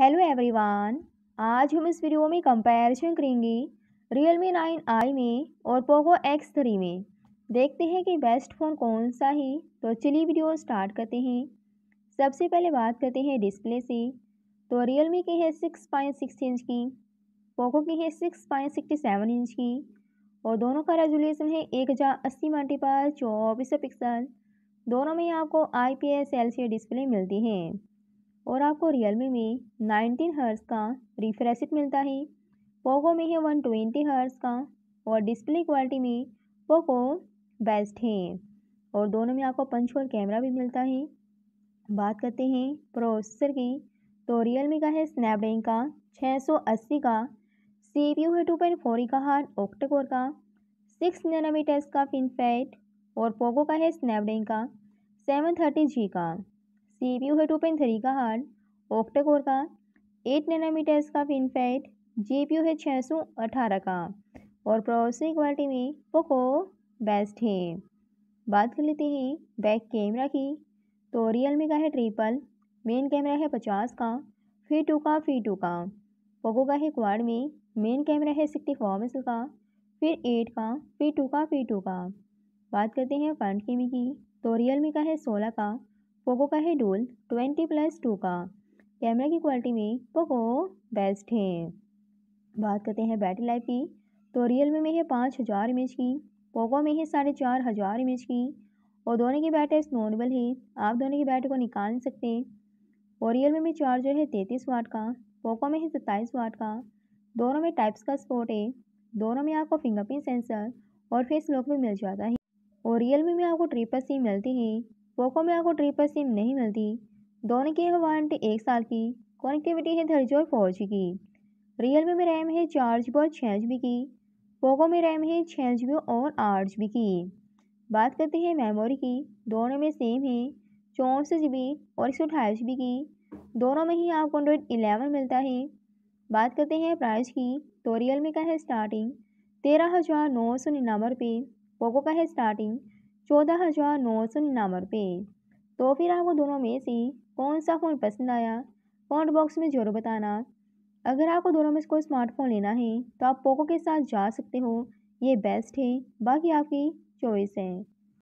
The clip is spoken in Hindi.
हेलो एवरीवन आज हम इस वीडियो में कंपैरिजन करेंगे रियल मी नाइन आई में और पोको एक्स थ्री में देखते हैं कि बेस्ट फ़ोन कौन सा है तो चलिए वीडियो स्टार्ट करते हैं सबसे पहले बात करते हैं डिस्प्ले से तो रियल मी की है सिक्स पॉइंट सिक्स इंच की पोको की है six point sixty seven inch की और दोनों का रेजोल्यूशन है एक हज़ार अस्सी मल्टीपल चौबीस पिक्सल दोनों में आपको I P S L C display मिलती है और आपको रियलमी में 19 हर्स का रिफ्रेश मिलता है पोको में है 120 हर्स का और डिस्प्ले क्वालिटी में पोको बेस्ट है और दोनों में आपको पंच और कैमरा भी मिलता है बात करते हैं प्रोसेसर की तो रियलमी का है स्नैपड्रैगन का 680 का यू है टू पॉइंट फोर का हार्ट ऑक्टोकोर का सिक्स नैनोमीटर्स का फिनफेट और पोको का है स्नैपड्रैगन का सेवन थर्टी जी का सी पी यू है टू पॉइंट थ्री का हार्ड ऑक्टा कोर का एट नैनोमीटर्स का फिनफैट जी पी यू है छः सौ अठारह का और प्रोसेसिंग क्वालिटी में पोको बेस्ट है बात कर लेते हैं बैक कैमरा की तो रियल मी का है ट्रिपल मेन कैमरा है पचास का फी टू का फी टू का पोको का है क्वाड में मेन कैमरा है सिक्सटी फोर मेगल का फिर एट का फी टू का फी टू का बात करते हैं फ्रंट कैमरे की तो रियल मी का है सोलह का पोको का है डूल ट्वेंटी प्लस टू का कैमरा की क्वालिटी में पोको बेस्ट है बात करते हैं बैटरी लाइफ की तो रियल में, में है पाँच हज़ार एम की पोको में है साढ़े चार हज़ार एम की और दोनों की बैटरी नॉर्मल है आप दोनों की बैटरी को निकाल सकते हैं और रियल में, में चार्जर है तैंतीस वाट का पोको में है सत्ताईस वाट का दोनों में टाइप्स का स्पोर्ट है दोनों में आपको फिंगरप्रिंट सेंसर और फेस लॉक भी मिल जाता है और रियल में, में आपको ट्रिपल सिम मिलती है पोको में आपको ट्रिपल सिम नहीं मिलती दोनों की है वारंटी एक साल की कनेक्टिविटी है थर्ड जी और फोर जी की रियल मी में रैम है चार जी बी और छः जी बी की पोको में रैम है छः जी बी और आठ जी बी की बात करते हैं मेमोरी की दोनों में सेम है चौंसठ जी बी और एक सौ अठाईस जी बी की दोनों में ही आपको एंड्रॉयड इलेवन मिलता है बात करते हैं प्राइस की तो रियल मी का है स्टार्टिंग तेरह हज़ार नौ सौ निन्यानवे रुपये पोको का है स्टार्टिंग चौदह हज़ार नौ सौ निन्यानवे रुपये तो फिर आपको दोनों में से कौन सा फ़ोन पसंद आया कमेंट बॉक्स में ज़रूर बताना अगर आपको दोनों में से कोई स्मार्टफोन लेना है तो आप पोको के साथ जा सकते हो ये बेस्ट है बाकी आपकी चॉइस है